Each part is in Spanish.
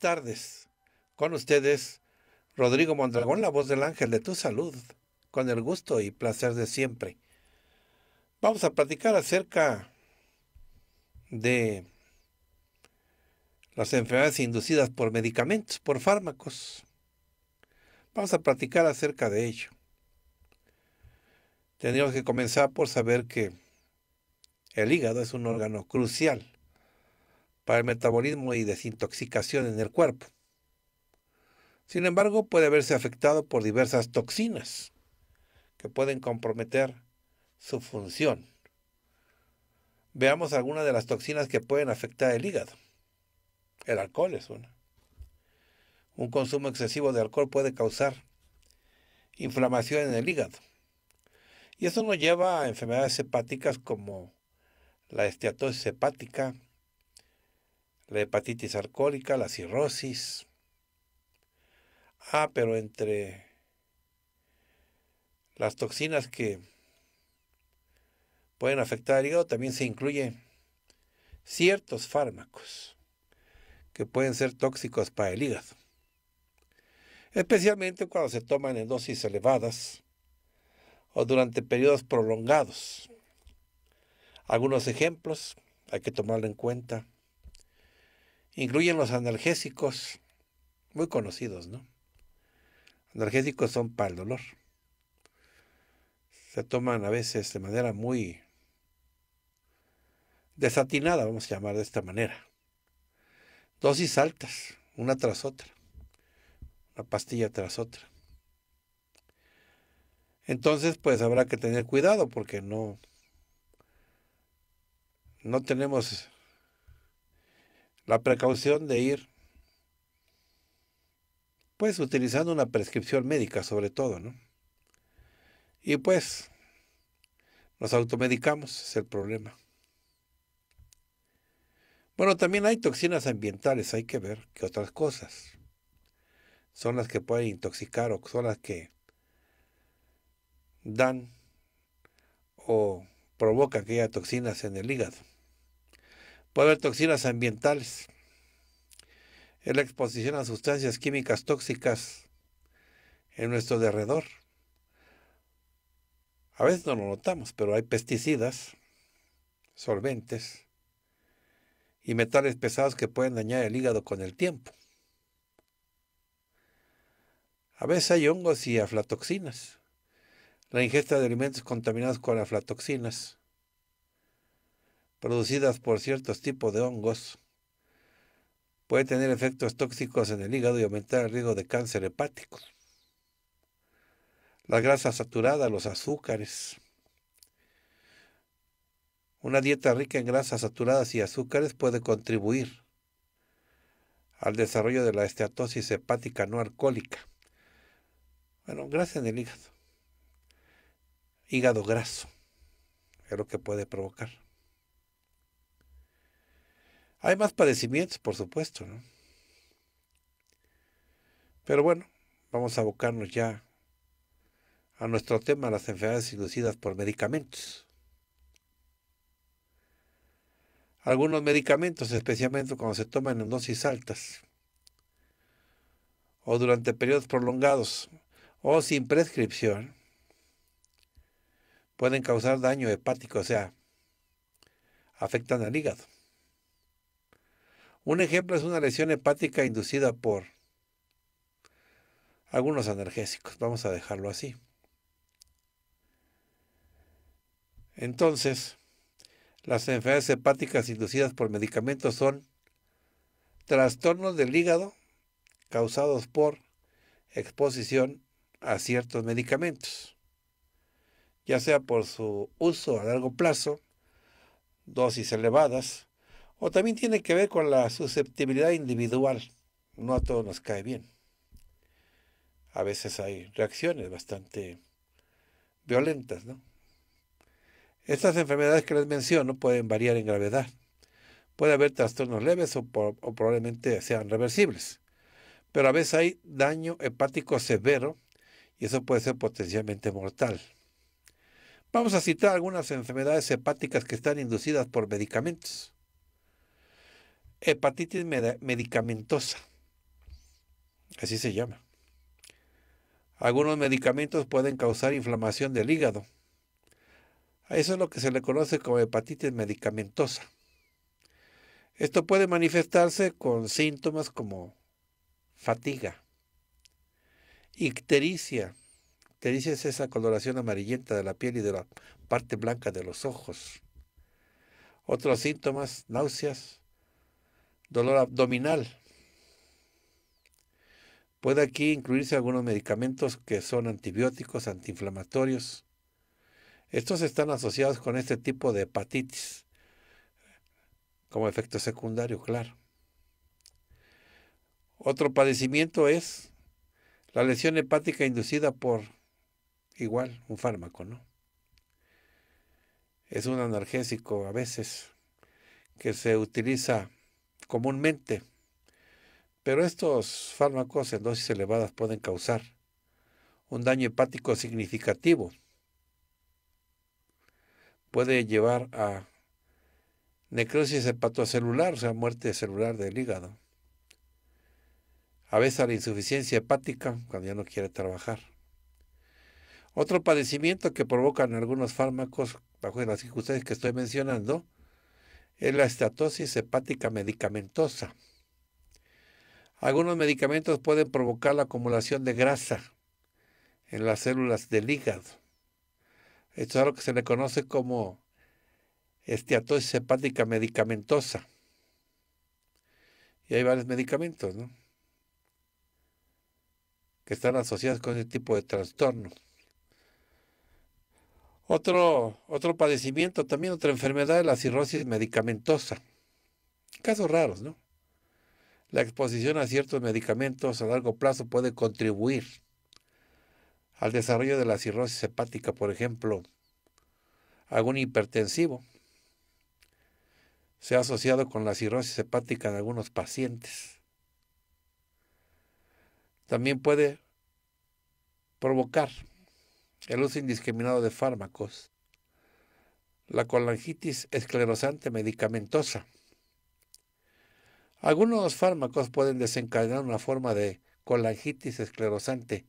tardes. Con ustedes, Rodrigo Mondragón, la voz del ángel de tu salud, con el gusto y placer de siempre. Vamos a platicar acerca de las enfermedades inducidas por medicamentos, por fármacos. Vamos a platicar acerca de ello. Tendríamos que comenzar por saber que el hígado es un órgano crucial para el metabolismo y desintoxicación en el cuerpo. Sin embargo, puede verse afectado por diversas toxinas que pueden comprometer su función. Veamos algunas de las toxinas que pueden afectar el hígado. El alcohol es una. Un consumo excesivo de alcohol puede causar inflamación en el hígado. Y eso nos lleva a enfermedades hepáticas como la esteatosis hepática, la hepatitis alcohólica, la cirrosis. Ah, pero entre las toxinas que pueden afectar al hígado también se incluyen ciertos fármacos que pueden ser tóxicos para el hígado, especialmente cuando se toman en dosis elevadas o durante periodos prolongados. Algunos ejemplos hay que tomarlo en cuenta. Incluyen los analgésicos, muy conocidos, ¿no? Analgésicos son para el dolor. Se toman a veces de manera muy desatinada, vamos a llamar de esta manera. Dosis altas, una tras otra, una pastilla tras otra. Entonces, pues habrá que tener cuidado porque no, no tenemos la precaución de ir, pues utilizando una prescripción médica sobre todo, ¿no? Y pues nos automedicamos, es el problema. Bueno, también hay toxinas ambientales, hay que ver que otras cosas son las que pueden intoxicar o son las que dan o provocan que haya toxinas en el hígado. Puede haber toxinas ambientales. Es la exposición a sustancias químicas tóxicas en nuestro derredor. A veces no lo notamos, pero hay pesticidas, solventes y metales pesados que pueden dañar el hígado con el tiempo. A veces hay hongos y aflatoxinas. La ingesta de alimentos contaminados con aflatoxinas producidas por ciertos tipos de hongos. Puede tener efectos tóxicos en el hígado y aumentar el riesgo de cáncer hepático. La grasa saturada, los azúcares. Una dieta rica en grasas saturadas y azúcares puede contribuir al desarrollo de la esteatosis hepática no alcohólica. Bueno, grasa en el hígado. Hígado graso es lo que puede provocar. Hay más padecimientos, por supuesto, ¿no? Pero bueno, vamos a abocarnos ya a nuestro tema, las enfermedades inducidas por medicamentos. Algunos medicamentos, especialmente cuando se toman en dosis altas o durante periodos prolongados o sin prescripción, pueden causar daño hepático, o sea, afectan al hígado. Un ejemplo es una lesión hepática inducida por algunos analgésicos, vamos a dejarlo así. Entonces, las enfermedades hepáticas inducidas por medicamentos son trastornos del hígado causados por exposición a ciertos medicamentos, ya sea por su uso a largo plazo, dosis elevadas, o también tiene que ver con la susceptibilidad individual. No a todos nos cae bien. A veces hay reacciones bastante violentas, ¿no? Estas enfermedades que les menciono pueden variar en gravedad. Puede haber trastornos leves o probablemente sean reversibles. Pero a veces hay daño hepático severo y eso puede ser potencialmente mortal. Vamos a citar algunas enfermedades hepáticas que están inducidas por medicamentos hepatitis medicamentosa. Así se llama. Algunos medicamentos pueden causar inflamación del hígado. Eso es lo que se le conoce como hepatitis medicamentosa. Esto puede manifestarse con síntomas como fatiga, ictericia. Ictericia es esa coloración amarillenta de la piel y de la parte blanca de los ojos. Otros síntomas, náuseas, dolor abdominal. Puede aquí incluirse algunos medicamentos que son antibióticos, antiinflamatorios. Estos están asociados con este tipo de hepatitis, como efecto secundario, claro. Otro padecimiento es la lesión hepática inducida por igual un fármaco, ¿no? Es un analgésico a veces que se utiliza comúnmente, pero estos fármacos en dosis elevadas pueden causar un daño hepático significativo. Puede llevar a necrosis hepatocelular, o sea, muerte celular del hígado. A veces a la insuficiencia hepática cuando ya no quiere trabajar. Otro padecimiento que provocan algunos fármacos, bajo las circunstancias que estoy mencionando, es la estatosis hepática medicamentosa. Algunos medicamentos pueden provocar la acumulación de grasa en las células del hígado. Esto es algo que se le conoce como esteatosis hepática medicamentosa. Y hay varios medicamentos ¿no? que están asociados con este tipo de trastorno. Otro, otro padecimiento, también otra enfermedad, es la cirrosis medicamentosa. Casos raros, ¿no? La exposición a ciertos medicamentos a largo plazo puede contribuir al desarrollo de la cirrosis hepática, por ejemplo, algún hipertensivo. Se ha asociado con la cirrosis hepática en algunos pacientes. También puede provocar el uso indiscriminado de fármacos, la colangitis esclerosante medicamentosa. Algunos fármacos pueden desencadenar una forma de colangitis esclerosante.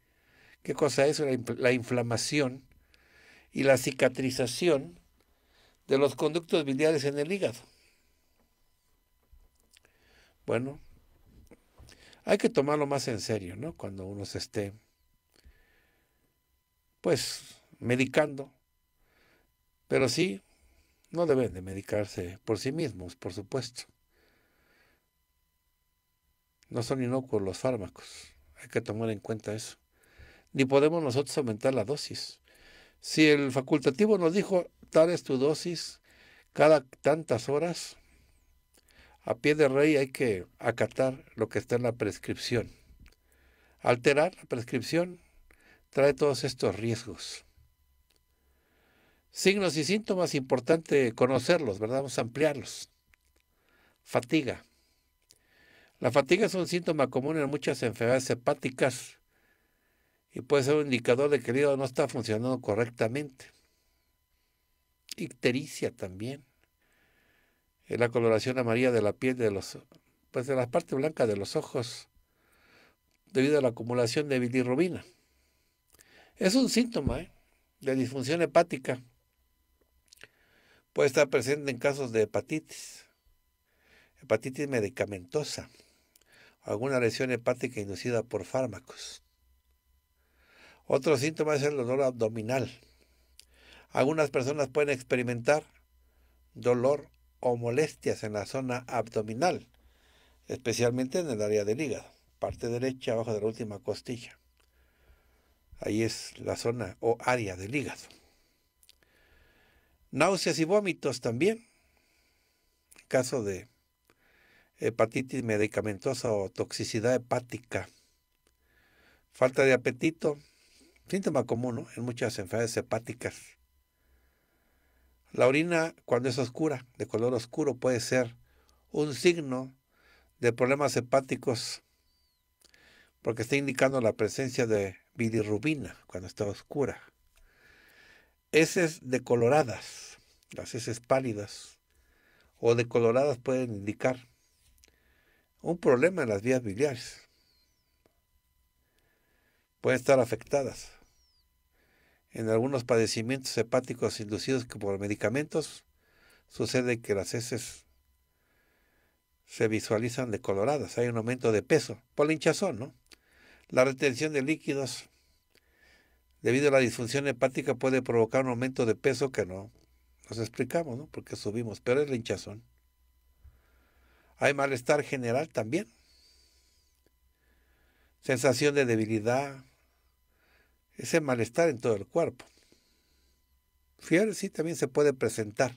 ¿Qué cosa es? La, la inflamación y la cicatrización de los conductos biliares en el hígado. Bueno, hay que tomarlo más en serio, ¿no? Cuando uno se esté pues medicando. Pero sí, no deben de medicarse por sí mismos, por supuesto. No son inocuos los fármacos, hay que tomar en cuenta eso. Ni podemos nosotros aumentar la dosis. Si el facultativo nos dijo, tal es tu dosis cada tantas horas, a pie de rey hay que acatar lo que está en la prescripción. Alterar la prescripción trae todos estos riesgos. Signos y síntomas, importante conocerlos, ¿verdad? Vamos a ampliarlos. Fatiga. La fatiga es un síntoma común en muchas enfermedades hepáticas y puede ser un indicador de que el hígado no está funcionando correctamente. Ictericia también. Es la coloración amarilla de la piel de los pues de la parte blanca de los ojos debido a la acumulación de bilirrubina. Es un síntoma ¿eh? de disfunción hepática. Puede estar presente en casos de hepatitis, hepatitis medicamentosa, alguna lesión hepática inducida por fármacos. Otro síntoma es el dolor abdominal. Algunas personas pueden experimentar dolor o molestias en la zona abdominal, especialmente en el área del hígado, parte derecha abajo de la última costilla. Ahí es la zona o área del hígado. Náuseas y vómitos también. En caso de hepatitis medicamentosa o toxicidad hepática. Falta de apetito, síntoma común en muchas enfermedades hepáticas. La orina, cuando es oscura, de color oscuro, puede ser un signo de problemas hepáticos porque está indicando la presencia de bilirrubina cuando está oscura, heces decoloradas, las heces pálidas o decoloradas pueden indicar un problema en las vías biliares. Pueden estar afectadas. En algunos padecimientos hepáticos inducidos por medicamentos, sucede que las heces se visualizan decoloradas, hay un aumento de peso, por la hinchazón, ¿no? La retención de líquidos debido a la disfunción hepática puede provocar un aumento de peso que no nos explicamos, ¿no? Porque subimos, pero es la hinchazón. Hay malestar general también. Sensación de debilidad. Ese malestar en todo el cuerpo. Fiebre sí también se puede presentar.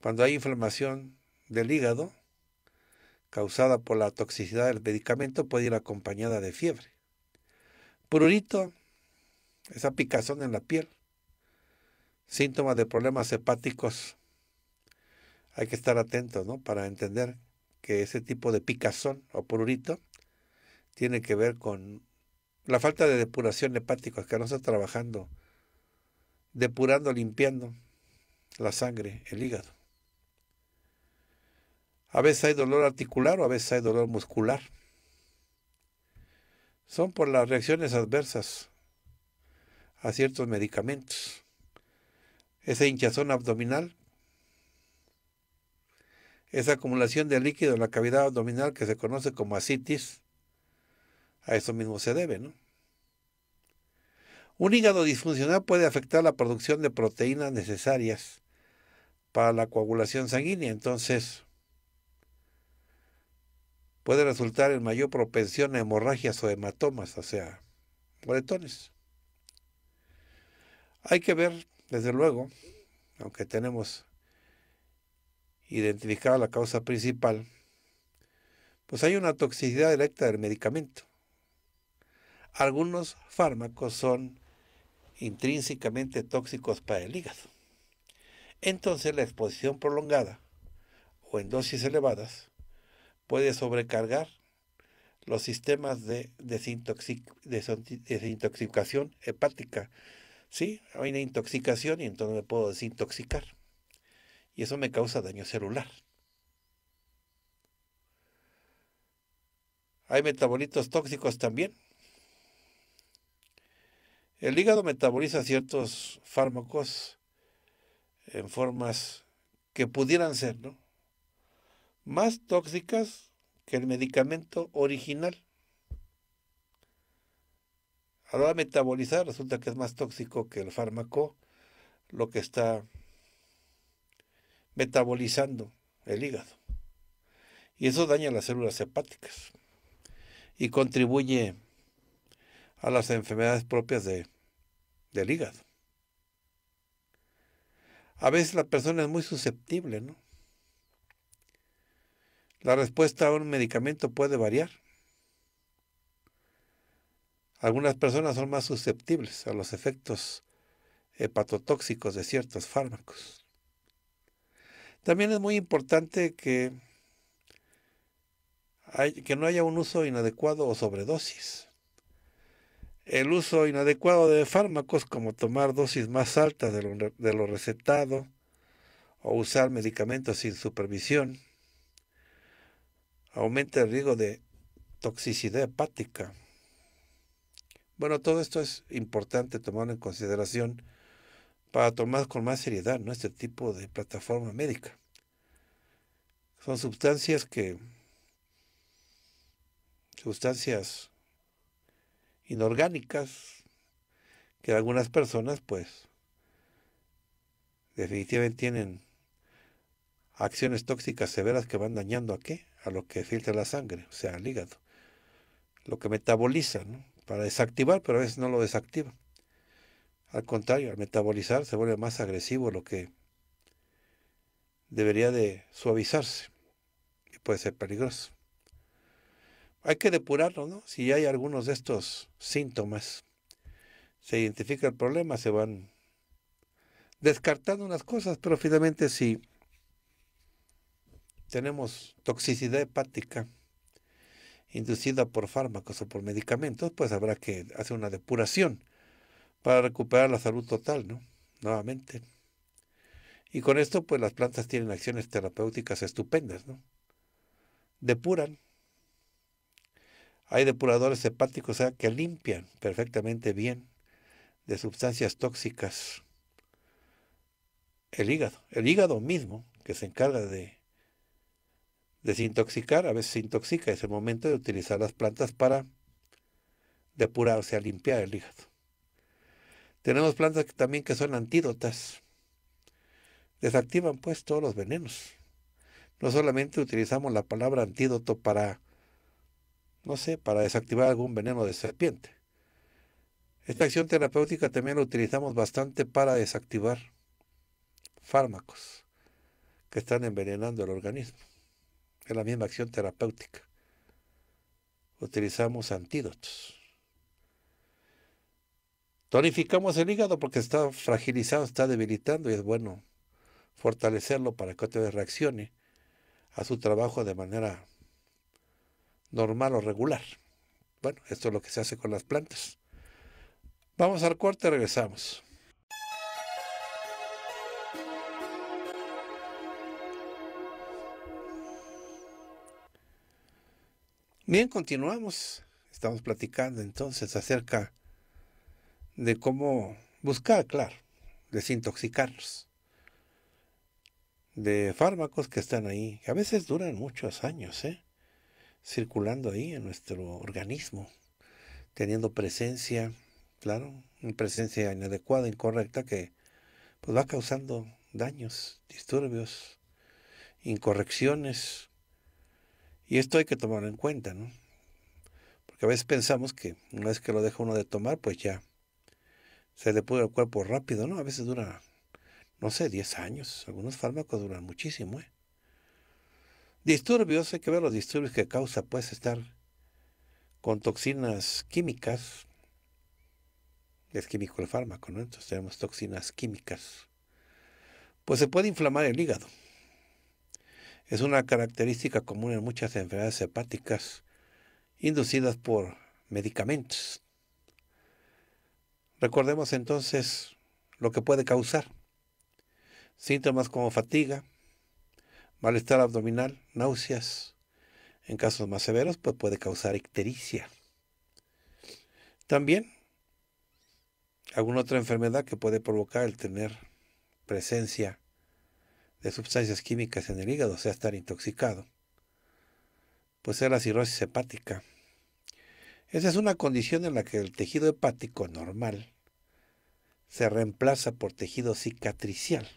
Cuando hay inflamación del hígado, causada por la toxicidad del medicamento puede ir acompañada de fiebre. Prurito, esa picazón en la piel, síntomas de problemas hepáticos. Hay que estar atentos, ¿no? Para entender que ese tipo de picazón o prurito tiene que ver con la falta de depuración hepática, que no está trabajando, depurando, limpiando la sangre, el hígado. A veces hay dolor articular o a veces hay dolor muscular. Son por las reacciones adversas a ciertos medicamentos. Esa hinchazón abdominal, esa acumulación de líquido en la cavidad abdominal que se conoce como asitis, a eso mismo se debe, ¿no? Un hígado disfuncional puede afectar la producción de proteínas necesarias para la coagulación sanguínea, entonces puede resultar en mayor propensión a hemorragias o hematomas, o sea, boletones. Hay que ver, desde luego, aunque tenemos identificada la causa principal, pues hay una toxicidad directa del medicamento. Algunos fármacos son intrínsecamente tóxicos para el hígado. Entonces la exposición prolongada o en dosis elevadas puede sobrecargar los sistemas de desintoxicación hepática. Sí, hay una intoxicación y entonces me puedo desintoxicar. Y eso me causa daño celular. Hay metabolitos tóxicos también. El hígado metaboliza ciertos fármacos en formas que pudieran ser, ¿no? más tóxicas que el medicamento original. A la hora metabolizar resulta que es más tóxico que el fármaco lo que está metabolizando el hígado. Y eso daña las células hepáticas y contribuye a las enfermedades propias de, del hígado. A veces la persona es muy susceptible, ¿no? La respuesta a un medicamento puede variar. Algunas personas son más susceptibles a los efectos hepatotóxicos de ciertos fármacos. También es muy importante que, que no haya un uso inadecuado o sobredosis. El uso inadecuado de fármacos como tomar dosis más altas de lo, de lo recetado o usar medicamentos sin supervisión aumenta el riesgo de toxicidad hepática. Bueno, todo esto es importante tomarlo en consideración para tomar con más seriedad ¿no? este tipo de plataforma médica. Son sustancias que, sustancias inorgánicas, que algunas personas pues definitivamente tienen acciones tóxicas severas que van dañando a qué? a lo que filtra la sangre, o sea, al hígado, lo que metaboliza, ¿no? para desactivar, pero a veces no lo desactiva. Al contrario, al metabolizar se vuelve más agresivo lo que debería de suavizarse y puede ser peligroso. Hay que depurarlo, ¿no? Si hay algunos de estos síntomas, se identifica el problema, se van descartando unas cosas, pero finalmente sí tenemos toxicidad hepática inducida por fármacos o por medicamentos, pues habrá que hacer una depuración para recuperar la salud total, ¿no? Nuevamente. Y con esto, pues las plantas tienen acciones terapéuticas estupendas, ¿no? Depuran. Hay depuradores hepáticos que limpian perfectamente bien de sustancias tóxicas el hígado. El hígado mismo, que se encarga de Desintoxicar, a veces se intoxica, es el momento de utilizar las plantas para depurar, o sea, limpiar el hígado. Tenemos plantas que, también que son antídotas. Desactivan pues todos los venenos. No solamente utilizamos la palabra antídoto para, no sé, para desactivar algún veneno de serpiente. Esta acción terapéutica también la utilizamos bastante para desactivar fármacos que están envenenando el organismo. Es la misma acción terapéutica. Utilizamos antídotos. Tonificamos el hígado porque está fragilizado, está debilitando y es bueno fortalecerlo para que otra vez reaccione a su trabajo de manera normal o regular. Bueno, esto es lo que se hace con las plantas. Vamos al corte, regresamos. Bien, continuamos. Estamos platicando entonces acerca de cómo buscar, claro, desintoxicarnos de fármacos que están ahí, que a veces duran muchos años, ¿eh? circulando ahí en nuestro organismo, teniendo presencia, claro, una presencia inadecuada, incorrecta, que pues va causando daños, disturbios, incorrecciones, y esto hay que tomarlo en cuenta, ¿no? Porque a veces pensamos que una vez que lo deja uno de tomar, pues ya se le pudre el cuerpo rápido, ¿no? A veces dura, no sé, 10 años. Algunos fármacos duran muchísimo, ¿eh? Disturbios, hay que ver los disturbios que causa, Puedes estar con toxinas químicas. Es químico el fármaco, ¿no? Entonces tenemos toxinas químicas. Pues se puede inflamar el hígado. Es una característica común en muchas enfermedades hepáticas inducidas por medicamentos. Recordemos entonces lo que puede causar. Síntomas como fatiga, malestar abdominal, náuseas. En casos más severos, pues puede causar ictericia. También alguna otra enfermedad que puede provocar el tener presencia de sustancias químicas en el hígado, o sea, estar intoxicado, pues es la cirrosis hepática. Esa es una condición en la que el tejido hepático normal se reemplaza por tejido cicatricial.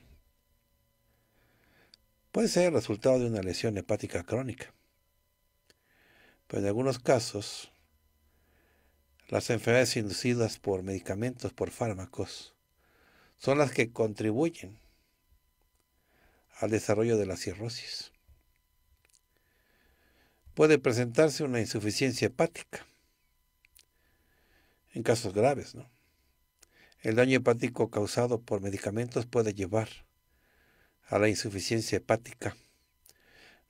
Puede ser el resultado de una lesión hepática crónica. Pero en algunos casos, las enfermedades inducidas por medicamentos, por fármacos, son las que contribuyen al desarrollo de la cirrosis. Puede presentarse una insuficiencia hepática en casos graves. El daño hepático causado por medicamentos puede llevar a la insuficiencia hepática,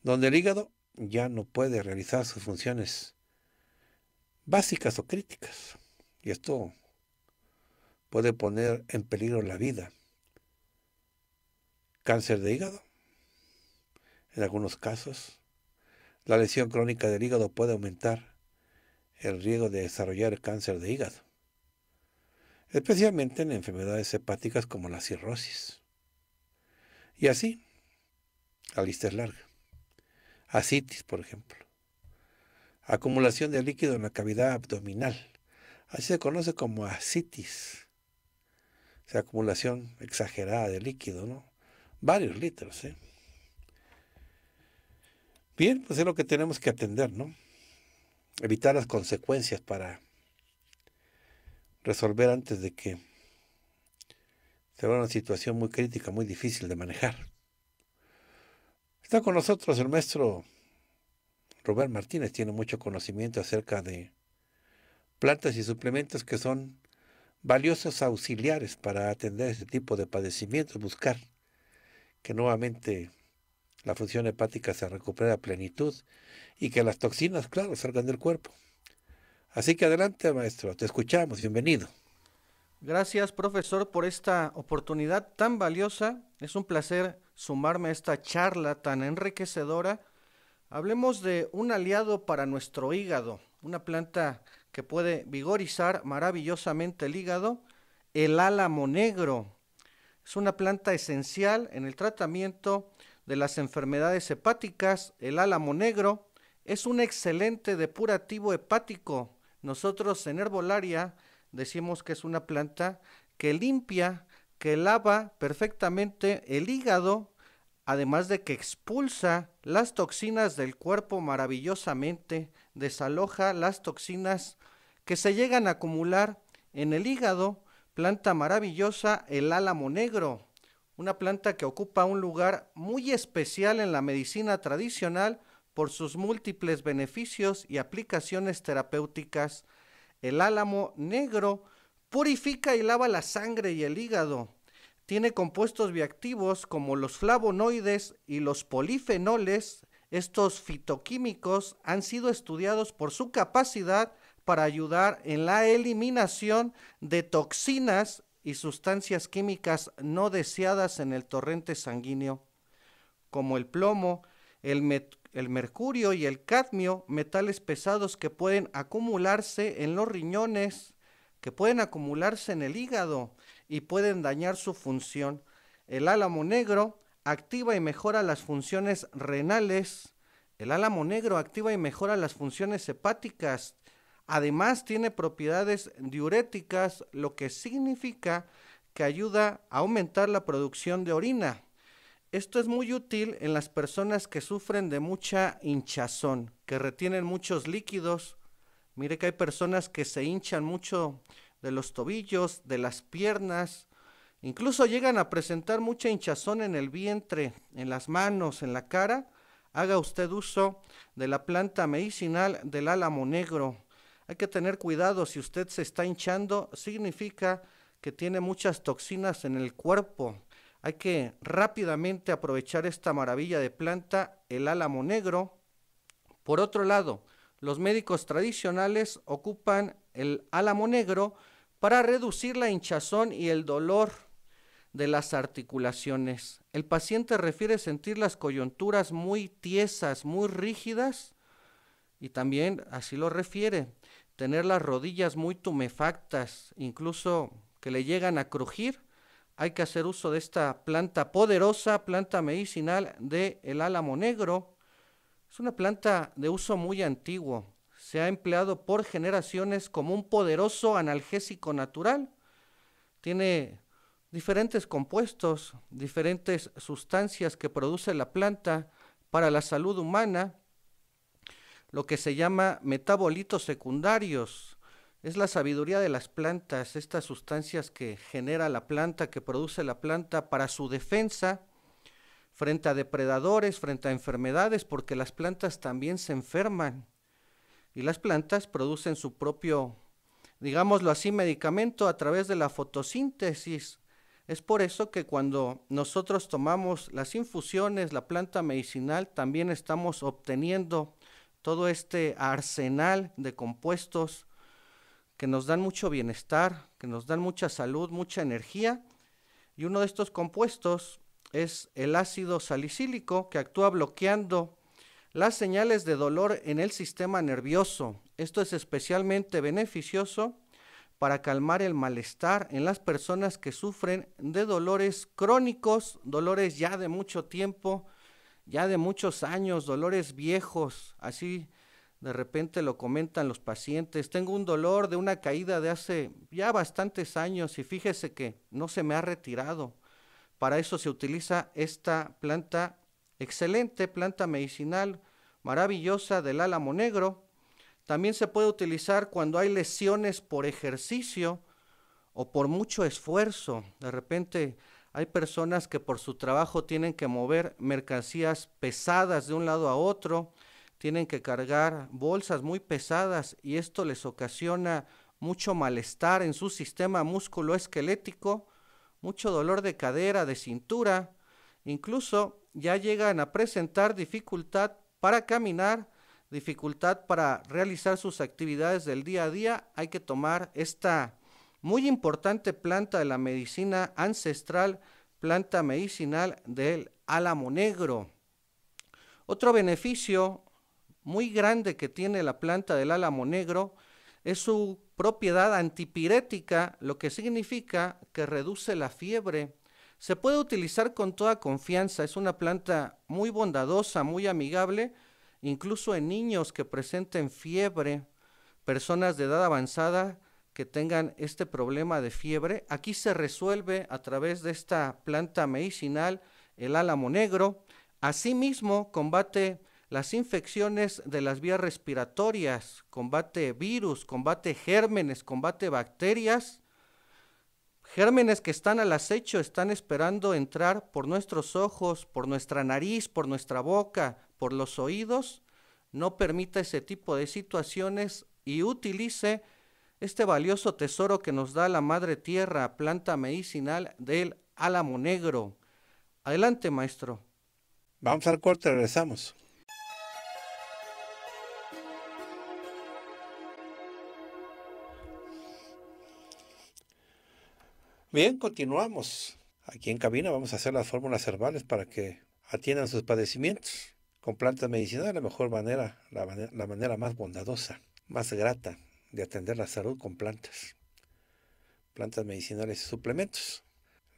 donde el hígado ya no puede realizar sus funciones básicas o críticas. Y esto puede poner en peligro la vida cáncer de hígado. En algunos casos, la lesión crónica del hígado puede aumentar el riesgo de desarrollar cáncer de hígado, especialmente en enfermedades hepáticas como la cirrosis. Y así, la lista es larga. Asitis, por ejemplo. Acumulación de líquido en la cavidad abdominal. Así se conoce como asitis. O acumulación exagerada de líquido, ¿no? varios litros. ¿eh? Bien, pues es lo que tenemos que atender, ¿no? Evitar las consecuencias para resolver antes de que se vea una situación muy crítica, muy difícil de manejar. Está con nosotros el maestro Robert Martínez, tiene mucho conocimiento acerca de plantas y suplementos que son valiosos auxiliares para atender este tipo de padecimientos, buscar que nuevamente la función hepática se recupere a plenitud y que las toxinas, claro, salgan del cuerpo. Así que adelante, maestro, te escuchamos, bienvenido. Gracias, profesor, por esta oportunidad tan valiosa. Es un placer sumarme a esta charla tan enriquecedora. Hablemos de un aliado para nuestro hígado, una planta que puede vigorizar maravillosamente el hígado, el álamo negro, es una planta esencial en el tratamiento de las enfermedades hepáticas. El álamo negro es un excelente depurativo hepático. Nosotros en herbolaria decimos que es una planta que limpia, que lava perfectamente el hígado, además de que expulsa las toxinas del cuerpo maravillosamente, desaloja las toxinas que se llegan a acumular en el hígado Planta maravillosa, el álamo negro, una planta que ocupa un lugar muy especial en la medicina tradicional por sus múltiples beneficios y aplicaciones terapéuticas. El álamo negro purifica y lava la sangre y el hígado. Tiene compuestos bioactivos como los flavonoides y los polifenoles. Estos fitoquímicos han sido estudiados por su capacidad para ayudar en la eliminación de toxinas y sustancias químicas no deseadas en el torrente sanguíneo, como el plomo, el, mercurio y el cadmio, metales pesados que pueden acumularse en los riñones, que pueden acumularse en el hígado y pueden dañar su función. El álamo negro activa y mejora las funciones renales. El álamo negro activa y mejora las funciones hepáticas. Además tiene propiedades diuréticas, lo que significa que ayuda a aumentar la producción de orina. Esto es muy útil en las personas que sufren de mucha hinchazón, que retienen muchos líquidos. Mire que hay personas que se hinchan mucho de los tobillos, de las piernas, incluso llegan a presentar mucha hinchazón en el vientre, en las manos, en la cara. Haga usted uso de la planta medicinal del álamo negro hay que tener cuidado, si usted se está hinchando, significa que tiene muchas toxinas en el cuerpo. Hay que rápidamente aprovechar esta maravilla de planta, el álamo negro. Por otro lado, los médicos tradicionales ocupan el álamo negro para reducir la hinchazón y el dolor de las articulaciones. El paciente refiere sentir las coyunturas muy tiesas, muy rígidas, y también así lo refiere tener las rodillas muy tumefactas, incluso que le llegan a crujir, hay que hacer uso de esta planta poderosa, planta medicinal de el álamo negro. Es una planta de uso muy antiguo. Se ha empleado por generaciones como un poderoso analgésico natural. Tiene diferentes compuestos, diferentes sustancias que produce la planta para la salud humana lo que se llama metabolitos secundarios. Es la sabiduría de las plantas, estas sustancias que genera la planta, que produce la planta para su defensa frente a depredadores, frente a enfermedades, porque las plantas también se enferman. Y las plantas producen su propio, digámoslo así, medicamento a través de la fotosíntesis. Es por eso que cuando nosotros tomamos las infusiones, la planta medicinal, también estamos obteniendo todo este arsenal de compuestos que nos dan mucho bienestar, que nos dan mucha salud, mucha energía. Y uno de estos compuestos es el ácido salicílico, que actúa bloqueando las señales de dolor en el sistema nervioso. Esto es especialmente beneficioso para calmar el malestar en las personas que sufren de dolores crónicos, dolores ya de mucho tiempo, ya de muchos años, dolores viejos, así de repente lo comentan los pacientes. Tengo un dolor de una caída de hace ya bastantes años y fíjese que no se me ha retirado. Para eso se utiliza esta planta, excelente planta medicinal, maravillosa del álamo negro. También se puede utilizar cuando hay lesiones por ejercicio o por mucho esfuerzo. De repente hay personas que por su trabajo tienen que mover mercancías pesadas de un lado a otro, tienen que cargar bolsas muy pesadas y esto les ocasiona mucho malestar en su sistema músculo-esquelético, mucho dolor de cadera, de cintura, incluso ya llegan a presentar dificultad para caminar, dificultad para realizar sus actividades del día a día. Hay que tomar esta muy importante planta de la medicina ancestral, planta medicinal del álamo negro. Otro beneficio muy grande que tiene la planta del álamo negro es su propiedad antipirética, lo que significa que reduce la fiebre. Se puede utilizar con toda confianza, es una planta muy bondadosa, muy amigable, incluso en niños que presenten fiebre, personas de edad avanzada que tengan este problema de fiebre. Aquí se resuelve a través de esta planta medicinal el álamo negro. Asimismo, combate las infecciones de las vías respiratorias, combate virus, combate gérmenes, combate bacterias. Gérmenes que están al acecho, están esperando entrar por nuestros ojos, por nuestra nariz, por nuestra boca, por los oídos. No permita ese tipo de situaciones y utilice este valioso tesoro que nos da la madre tierra, planta medicinal del álamo negro. Adelante, maestro. Vamos al corte, regresamos. Bien, continuamos. Aquí en cabina vamos a hacer las fórmulas herbales para que atiendan sus padecimientos con plantas medicinales de la mejor manera, la manera más bondadosa, más grata, de atender la salud con plantas, plantas medicinales y suplementos.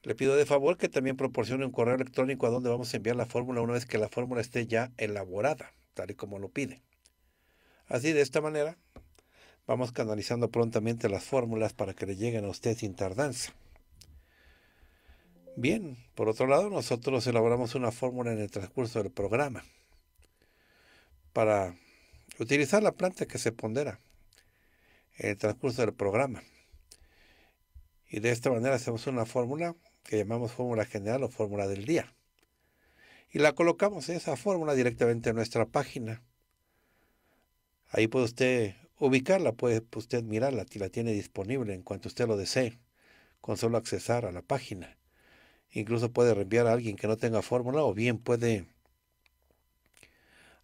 Le pido de favor que también proporcione un correo electrónico a donde vamos a enviar la fórmula una vez que la fórmula esté ya elaborada, tal y como lo pide. Así de esta manera vamos canalizando prontamente las fórmulas para que le lleguen a usted sin tardanza. Bien, por otro lado, nosotros elaboramos una fórmula en el transcurso del programa para utilizar la planta que se pondera en el transcurso del programa. Y de esta manera hacemos una fórmula que llamamos fórmula general o fórmula del día. Y la colocamos en esa fórmula directamente en nuestra página. Ahí puede usted ubicarla, puede usted mirarla, la tiene disponible en cuanto usted lo desee, con solo accesar a la página. Incluso puede reenviar a alguien que no tenga fórmula o bien puede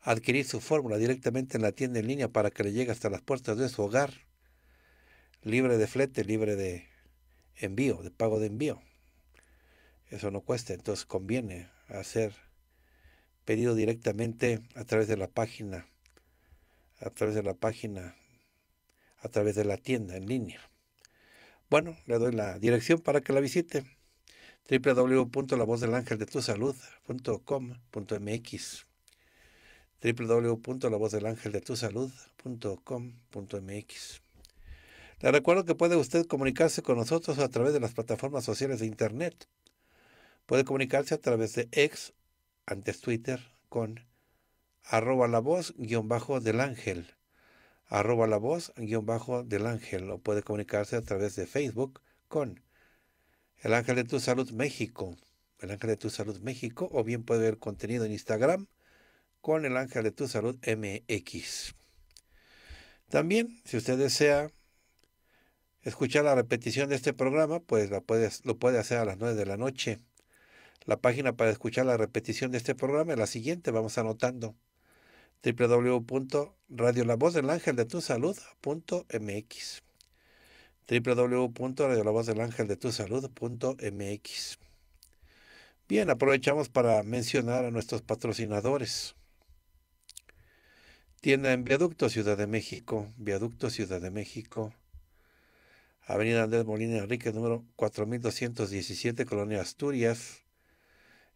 adquirir su fórmula directamente en la tienda en línea para que le llegue hasta las puertas de su hogar libre de flete, libre de envío, de pago de envío. Eso no cuesta, entonces conviene hacer pedido directamente a través de la página, a través de la página, a través de la tienda en línea. Bueno, le doy la dirección para que la visite www.lavozdelangeldetusalud.com.mx www.lavozdelangeldetusalud.com.mx le recuerdo que puede usted comunicarse con nosotros a través de las plataformas sociales de Internet. Puede comunicarse a través de ex, antes Twitter, con arroba la voz guión bajo del ángel, arroba la voz guión bajo del ángel, o puede comunicarse a través de Facebook con el ángel de tu salud México, el ángel de tu salud México, o bien puede ver contenido en Instagram con el ángel de tu salud MX. También, si usted desea Escuchar la repetición de este programa, pues la puedes, lo puede hacer a las 9 de la noche. La página para escuchar la repetición de este programa es la siguiente, vamos anotando www.radiolavozdelangeldetusalud.mx www.radiolavozdelangeldetusalud.mx Bien, aprovechamos para mencionar a nuestros patrocinadores. Tienda en Viaducto Ciudad de México, Viaducto Ciudad de México, Avenida Andrés Molina Enrique, número 4217, Colonia Asturias,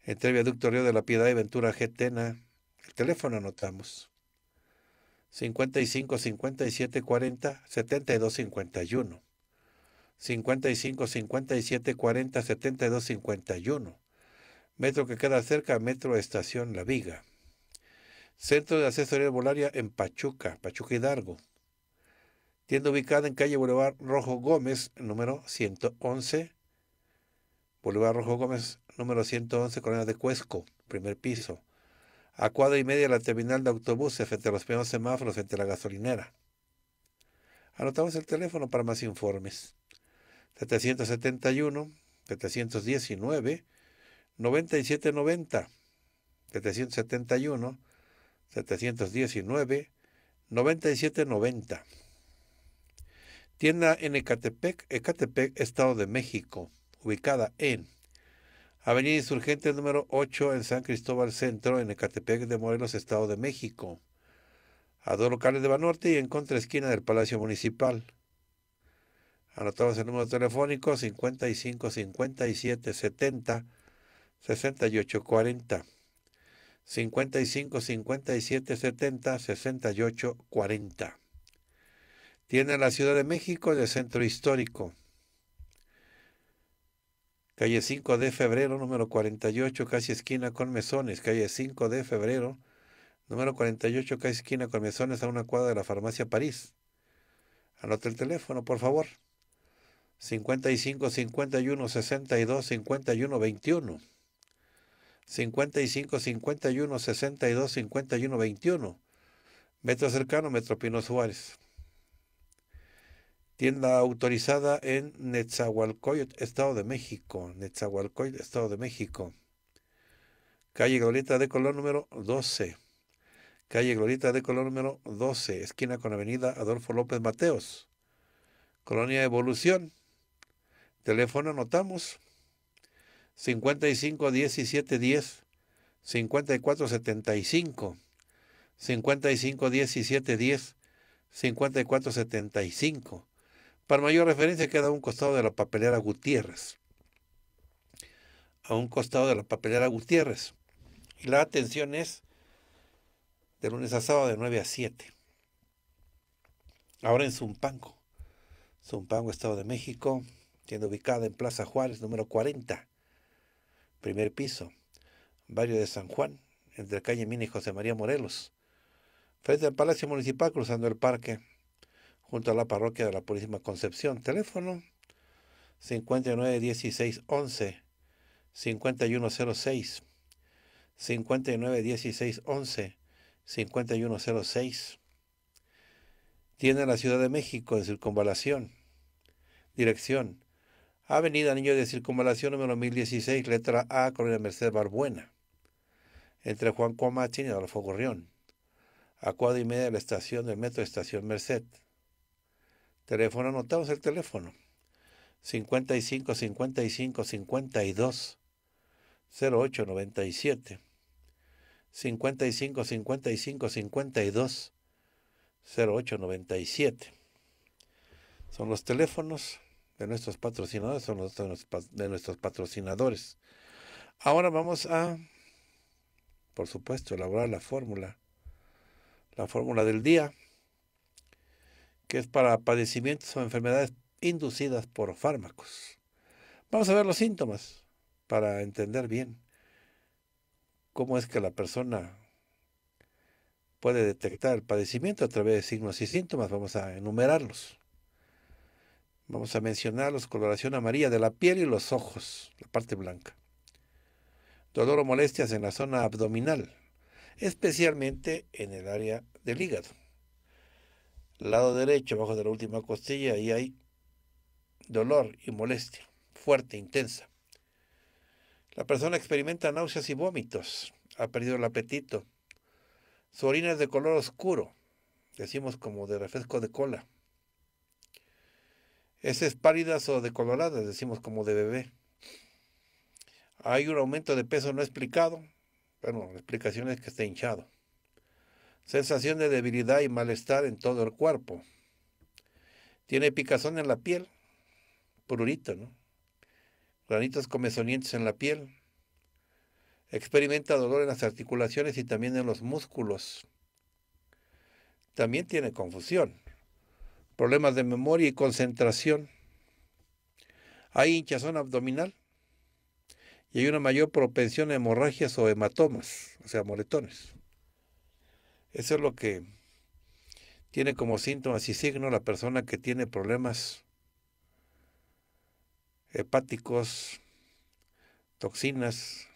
entre Viaducto Río de la Piedad y Ventura Getena. El teléfono anotamos. 55 57 40 72 55 57 40 72 Metro que queda cerca, Metro Estación La Viga. Centro de Asesoría Volaria en Pachuca, Pachuca Hidalgo tienda ubicada en calle Boulevard Rojo Gómez, número 111. Boulevard Rojo Gómez, número 111, Colonia de Cuesco, primer piso. A cuadra y media de la terminal de autobuses, frente a los primeros semáforos, frente a la gasolinera. Anotamos el teléfono para más informes. 771 719 9790 771 719 9790 Tienda en Ecatepec, Ecatepec, Estado de México, ubicada en Avenida Insurgente número 8 en San Cristóbal Centro, en Ecatepec de Morelos, Estado de México. A dos locales de Banorte y en contra esquina del Palacio Municipal. Anotamos el número telefónico 55 57 70 68 40. 55 57 70 68 40. Tiene la Ciudad de México en el Centro Histórico. Calle 5 de Febrero, número 48, casi esquina con Mesones. Calle 5 de Febrero, número 48, casi esquina con Mesones, a una cuadra de la Farmacia París. Anota el teléfono, por favor. 55 51 62 51 21. 55 51 62 51 21. Metro cercano, Metro Pino Suárez tienda autorizada en Netzahualcoyot, Estado de México. Netzahualcoyot, Estado de México. Calle Glorita de Colón número 12. Calle Glorita de Colón número 12, esquina con Avenida Adolfo López Mateos. Colonia Evolución. Teléfono anotamos 55 17 10 54 75 55 17 10 54 75 para mayor referencia queda a un costado de la papelera Gutiérrez. A un costado de la papelera Gutiérrez. Y la atención es de lunes a sábado de 9 a 7. Ahora en Zumpango. Zumpango, Estado de México, siendo ubicada en Plaza Juárez, número 40, primer piso, barrio de San Juan, entre calle Mina y José María Morelos, frente al Palacio Municipal, cruzando el parque junto a la parroquia de la Purísima Concepción. Teléfono 591611 5106 591611 5106. Tiene la Ciudad de México en circunvalación. Dirección. Avenida Niño de Circunvalación número 1016, letra A, Colonia Merced Barbuena. Entre Juan Comachín y Adolfo Gorrión. A cuadra y media de la estación del metro Estación Merced. Teléfono, anotamos el teléfono. 55 55 52 08 97. 55 55 52 08 97. Son los teléfonos de nuestros patrocinadores, son los de nuestros patrocinadores. Ahora vamos a, por supuesto, elaborar la fórmula, la fórmula del día que es para padecimientos o enfermedades inducidas por fármacos. Vamos a ver los síntomas para entender bien cómo es que la persona puede detectar el padecimiento a través de signos y síntomas. Vamos a enumerarlos. Vamos a mencionar los coloración amarilla de la piel y los ojos, la parte blanca. Dolor o molestias en la zona abdominal, especialmente en el área del hígado lado derecho, abajo de la última costilla, ahí hay dolor y molestia, fuerte, intensa. La persona experimenta náuseas y vómitos, ha perdido el apetito. Su orina es de color oscuro, decimos como de refresco de cola. Es pálidas o decoloradas, decimos como de bebé. Hay un aumento de peso no explicado, bueno, la explicación es que está hinchado sensación de debilidad y malestar en todo el cuerpo. Tiene picazón en la piel, prurito, ¿no? Granitos comezonientes en la piel. Experimenta dolor en las articulaciones y también en los músculos. También tiene confusión, problemas de memoria y concentración. Hay hinchazón abdominal y hay una mayor propensión a hemorragias o hematomas, o sea, moletones. Eso es lo que tiene como síntomas y signos la persona que tiene problemas hepáticos, toxinas,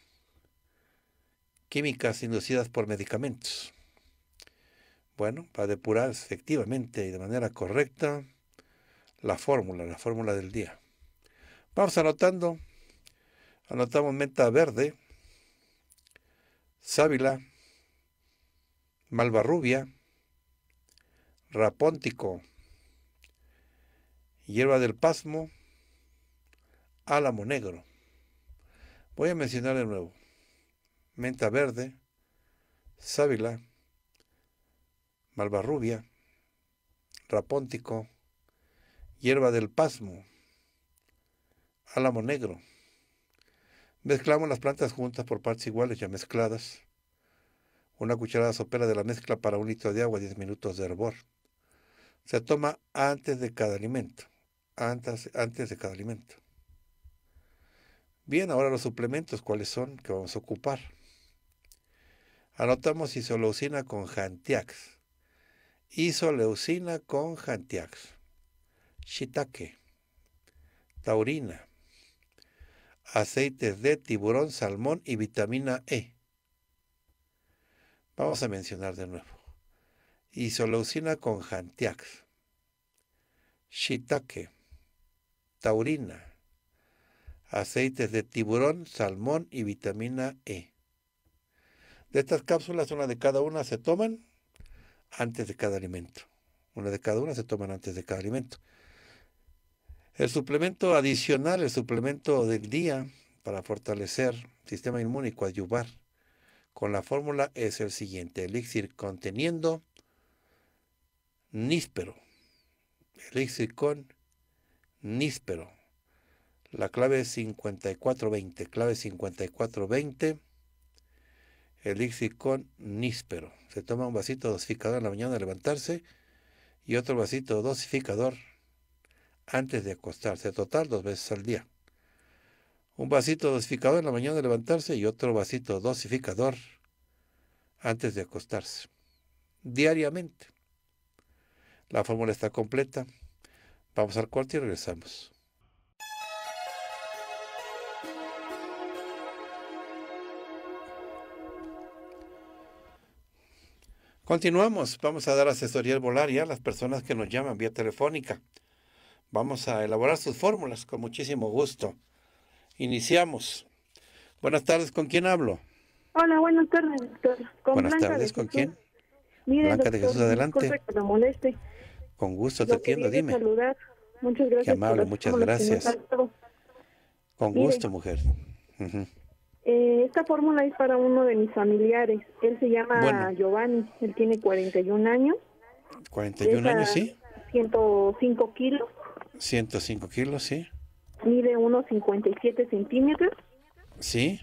químicas inducidas por medicamentos. Bueno, para depurar efectivamente y de manera correcta la fórmula, la fórmula del día. Vamos anotando. Anotamos menta verde, sábila, Malvarrubia, Rapóntico, Hierba del Pasmo, Álamo Negro. Voy a mencionar de nuevo. Menta Verde, Sábila, Malvarrubia, Rapóntico, Hierba del Pasmo, Álamo Negro. Mezclamos las plantas juntas por partes iguales ya mezcladas una cucharada sopera de la mezcla para un litro de agua, 10 minutos de hervor. Se toma antes de cada alimento. Antes, antes de cada alimento. Bien, ahora los suplementos, ¿cuáles son que vamos a ocupar? Anotamos isoleucina con Jantiax. Isoleucina con Jantiax. Shiitake. Taurina. Aceites de tiburón, salmón y vitamina E. Vamos a mencionar de nuevo. Isoleucina con jantiax, shiitake, taurina, aceites de tiburón, salmón y vitamina E. De estas cápsulas, una de cada una se toman antes de cada alimento. Una de cada una se toman antes de cada alimento. El suplemento adicional, el suplemento del día para fortalecer el sistema inmune y coadyuvar con la fórmula es el siguiente. Elixir conteniendo níspero. Elixir con níspero. La clave es 5420. Clave 5420. Elixir con níspero. Se toma un vasito dosificador en la mañana al levantarse y otro vasito dosificador antes de acostarse. Total dos veces al día un vasito dosificador en la mañana de levantarse y otro vasito dosificador antes de acostarse, diariamente. La fórmula está completa. Vamos al cuarto y regresamos. Continuamos, vamos a dar asesoría herbolaria a las personas que nos llaman vía telefónica. Vamos a elaborar sus fórmulas con muchísimo gusto. Iniciamos. Buenas tardes, ¿con quién hablo? Hola, buenas tardes, doctor. buenas tardes, ¿con quién? Mire, Blanca de Jesús, adelante. Que no moleste. Con gusto te atiendo, dime. Saludar. Muchas gracias. Qué amable, muchas gracias. Con gusto, mujer. eh, esta fórmula es para uno de mis familiares. Él se llama Giovanni, él tiene 41 años. 41 años, sí. 105 kilos. 105 kilos, sí mide unos 57 centímetros. Sí.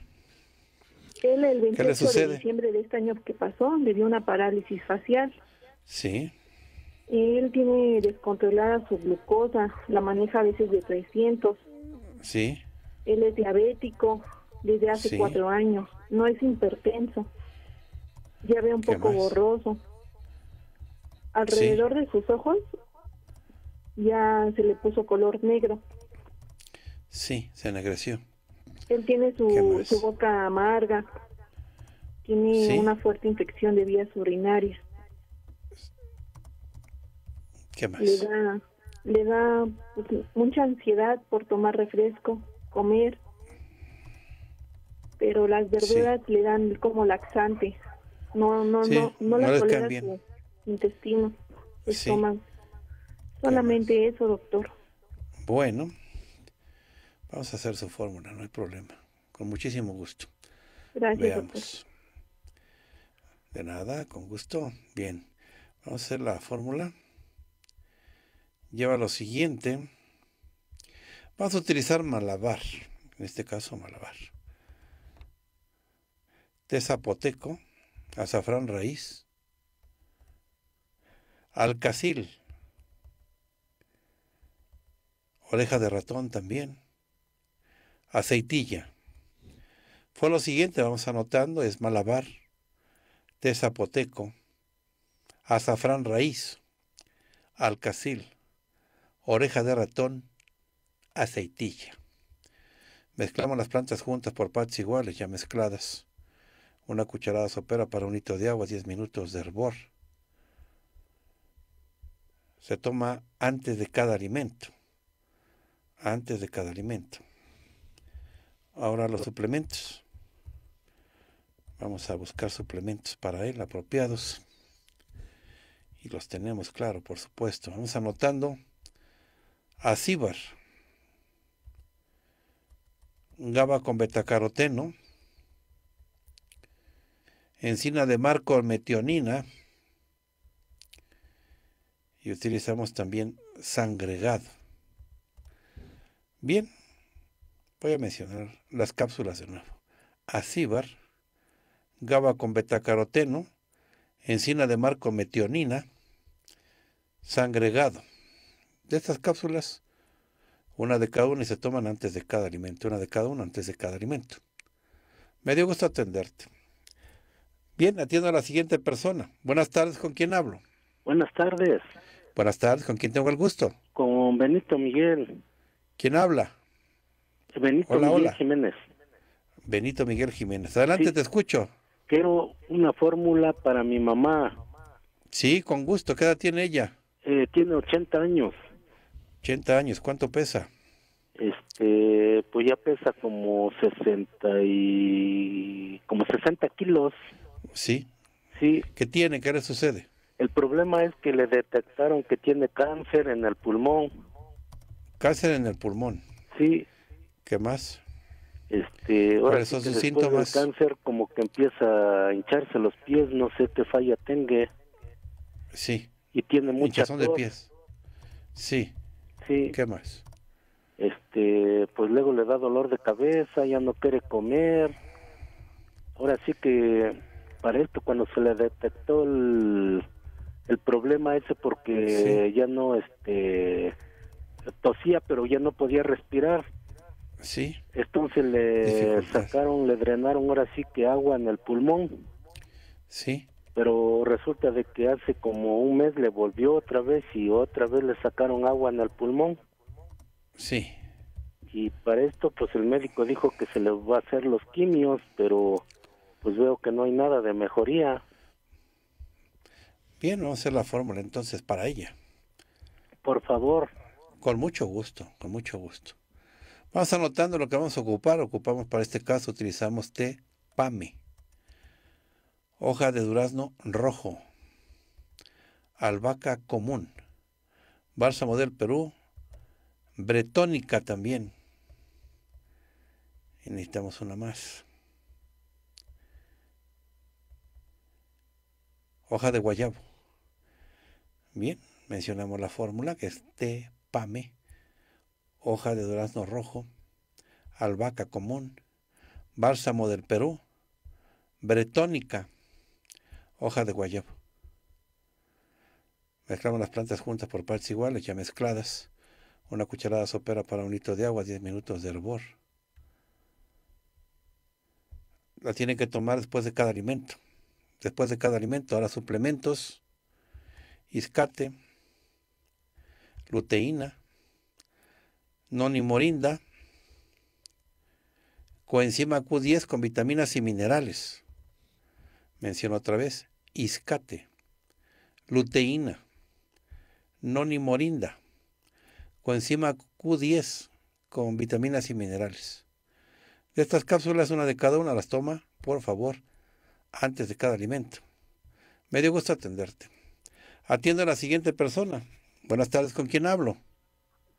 Él el 28 de diciembre de este año que pasó le dio una parálisis facial. Sí. Él tiene descontrolada su glucosa, la maneja a veces de 300. Sí. Él es diabético desde hace cuatro años, no es hipertenso. Ya ve un poco borroso. Alrededor de sus ojos ya se le puso color negro. Sí, se ennegreció. Él tiene su, boca amarga, tiene una fuerte infección de vías urinarias. ¿Qué más? Le da, pues, mucha ansiedad por tomar refresco, comer, pero las verduras le dan como laxante. No, no, no, no, intestino, su estómago. Solamente eso, doctor. Bueno, Vamos a hacer su fórmula, no hay problema. Con muchísimo gusto. Gracias. Veamos. De nada, con gusto. Bien. Vamos a hacer la fórmula. Lleva lo siguiente. Vamos a utilizar malabar. En este caso, malabar. Té zapoteco, azafrán raíz, alcacil, oreja de ratón también aceitilla. Fue lo siguiente, vamos anotando, es malabar, té zapoteco, azafrán raíz, alcacil, oreja de ratón, aceitilla. Mezclamos las plantas juntas por partes iguales, ya mezcladas. Una cucharada sopera para un litro de agua, 10 minutos de hervor. Se toma antes de cada alimento. Antes de cada alimento ahora los suplementos. Vamos a buscar suplementos para él apropiados. Y los tenemos, claro, por supuesto. Vamos anotando acíbar, GABA con betacaroteno, encina de marco metionina y utilizamos también sangregado. Bien, Voy a mencionar las cápsulas de nuevo. Acíbar, GABA con betacaroteno, encina de mar con metionina, sangregado. De estas cápsulas, una de cada una y se toman antes de cada alimento, una de cada una antes de cada alimento. Me dio gusto atenderte. Bien, atiendo a la siguiente persona. Buenas tardes, ¿con quién hablo? Buenas tardes. Buenas tardes, ¿con quién tengo el gusto? Con Benito Miguel. ¿Quién habla? Benito Miguel Jiménez. Benito Miguel Jiménez. Adelante, te escucho. Quiero una fórmula para mi mamá. Sí, con gusto. ¿Qué edad tiene ella? Eh, tiene 80 años. 80 años. ¿Cuánto pesa? Este, pues ya pesa como 60 y como 60 kilos. Sí. Sí. ¿Qué tiene? ¿Qué le sucede? El problema es que le detectaron que tiene cáncer en el pulmón. Cáncer en el pulmón. Sí. ¿Qué más? Este, ahora sí síntomas? Del cáncer como que empieza a hincharse los pies, no sé, te falla tengue. Sí. Y tiene mucha Hinchazón de pies. Sí. Sí. ¿Qué más? Este, pues luego le da dolor de cabeza, ya no quiere comer. Ahora sí que para esto cuando se le detectó el, el problema ese porque ya no este tosía, pero ya no podía respirar Sí. Entonces le sacaron, le drenaron ahora sí que agua en el pulmón. Sí. Pero resulta de que hace como un mes le volvió otra vez y otra vez le sacaron agua en el pulmón. Sí. Y para esto pues el médico dijo que se le va a hacer los quimios, pero pues veo que no hay nada de mejoría. Bien, vamos a hacer la fórmula entonces para ella. Por favor. Con mucho gusto, con mucho gusto. Vamos anotando lo que vamos a ocupar. Ocupamos para este caso, utilizamos té pame, hoja de durazno rojo, albahaca común, bálsamo del Perú, bretónica también. necesitamos una más. Hoja de guayabo. Bien, mencionamos la fórmula que es té pame hoja de durazno rojo, albahaca común, bálsamo del Perú, bretónica, hoja de guayabo. Mezclamos las plantas juntas por partes iguales, ya mezcladas. Una cucharada sopera para un litro de agua, 10 minutos de hervor. La tienen que tomar después de cada alimento. Después de cada alimento, ahora suplementos, iscate, luteína, Noni Morinda, coenzima Q10 con vitaminas y minerales, menciono otra vez, iscate, luteína, nonimorinda, coenzima Q10 con vitaminas y minerales. De estas cápsulas, una de cada una las toma, por favor, antes de cada alimento. Me dio gusto atenderte. Atiendo a la siguiente persona. Buenas tardes, ¿con quién hablo?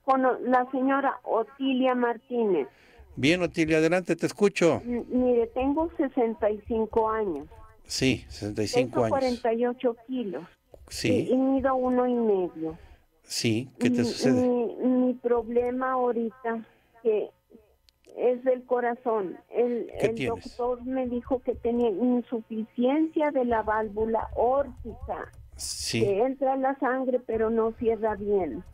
con la señora Otilia Martínez. Bien, Otilia, adelante, te escucho. mire, tengo 65 años. Sí, 65 años. 48 kilos. Sí. Y, mido uno y medio. Sí, ¿qué te sucede? Mi, problema ahorita que es del corazón. El, el doctor me dijo que tenía insuficiencia de la válvula órtica. Sí. Que entra la sangre pero no cierra bien.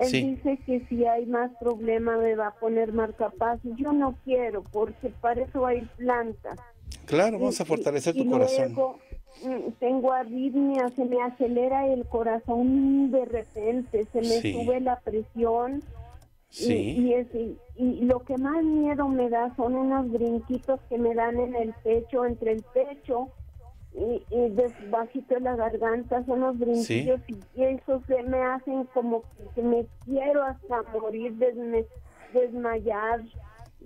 Él dice que si hay más problema me va a poner y Yo no quiero, porque para eso hay planta Claro, vamos a fortalecer tu corazón. Mm, tengo arritmia, se me acelera el corazón de repente, se me sube la presión. Y, y, lo que más miedo me da son unos brinquitos que me dan en el pecho, entre el pecho y, y la garganta, son los brinquillos y eso se me hacen como que me quiero hasta morir, desmayar,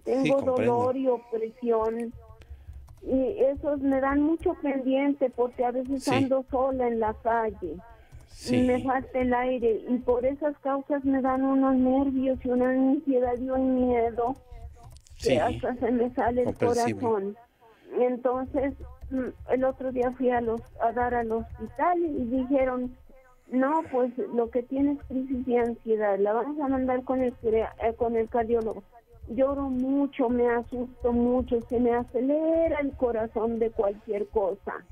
tengo dolor y opresión. Y esos me dan mucho pendiente porque a veces ando sola en la calle. Y me falta el aire y por esas causas me dan unos nervios y una ansiedad y un miedo que hasta se me sale el corazón. Entonces el otro día fui a, los, a dar al hospital y dijeron, no, pues lo que tienes crisis de ansiedad, la vamos a mandar con el, eh, con el cardiólogo. Lloro mucho, me asusto mucho, se me acelera el corazón de cualquier cosa.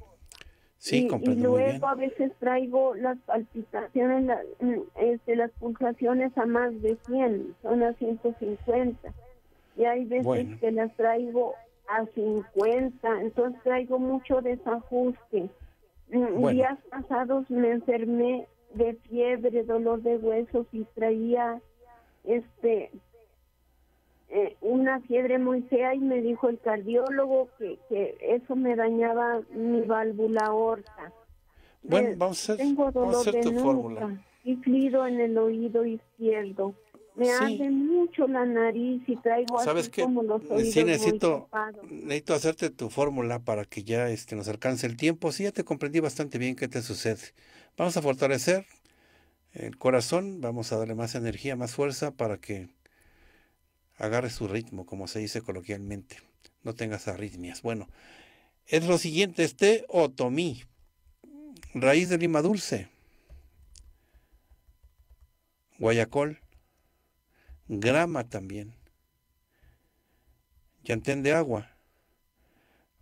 y, luego a veces traigo las palpitaciones, mm, este, las pulsaciones a más de 100, son a 150. Y hay veces que las traigo a 50, entonces traigo mucho desajuste. Mm, días pasados me enfermé de fiebre, dolor de huesos y traía este eh, una fiebre muy fea y me dijo el cardiólogo que, que eso me dañaba mi válvula aorta. Bueno, eh, vamos a hacer, Tengo dolor fórmula. Y en el oído izquierdo me hace mucho la nariz y traigo ¿Sabes como los necesito, hacerte tu fórmula para que ya este, nos alcance el tiempo. Sí, ya te comprendí bastante bien qué te sucede. Vamos a fortalecer el corazón, vamos a darle más energía, más fuerza para que agarre su ritmo, como se dice coloquialmente. No tengas arritmias. Bueno, es lo siguiente, este otomí, raíz de lima dulce, guayacol, grama también. Yantén de agua,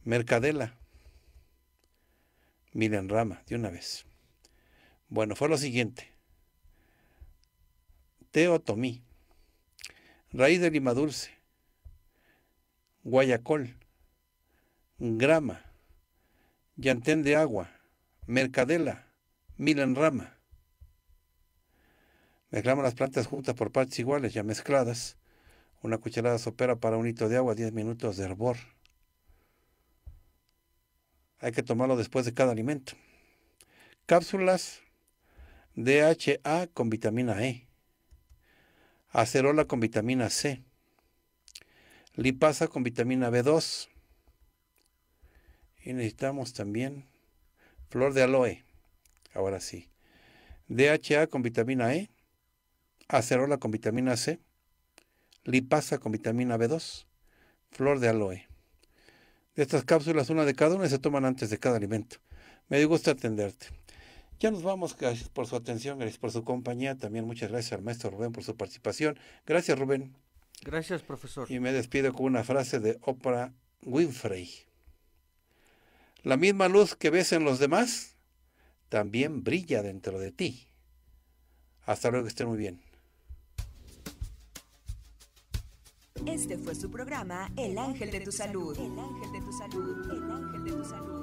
mercadela, Milanrama, Rama, de una vez. Bueno, fue lo siguiente. Teotomí, raíz de lima dulce, guayacol, grama, yantén de agua, mercadela, rama Mezclamos las plantas juntas por partes iguales, ya mezcladas. Una cucharada sopera para un litro de agua, 10 minutos de hervor. Hay que tomarlo después de cada alimento. Cápsulas DHA con vitamina E. Acerola con vitamina C. Lipasa con vitamina B2. Y necesitamos también flor de aloe. Ahora sí. DHA con vitamina E acerola con vitamina C, lipasa con vitamina B2, flor de aloe. De estas cápsulas, una de cada una se toman antes de cada alimento. Me dio gusto atenderte. Ya nos vamos, gracias por su atención, gracias por su compañía, también muchas gracias al maestro Rubén por su participación. Gracias Rubén. Gracias profesor. Y me despido con una frase de Oprah Winfrey. La misma luz que ves en los demás también brilla dentro de ti. Hasta luego, que estén muy bien. Este fue su programa El Ángel de tu Salud. El Ángel de tu Salud. El Ángel de tu Salud.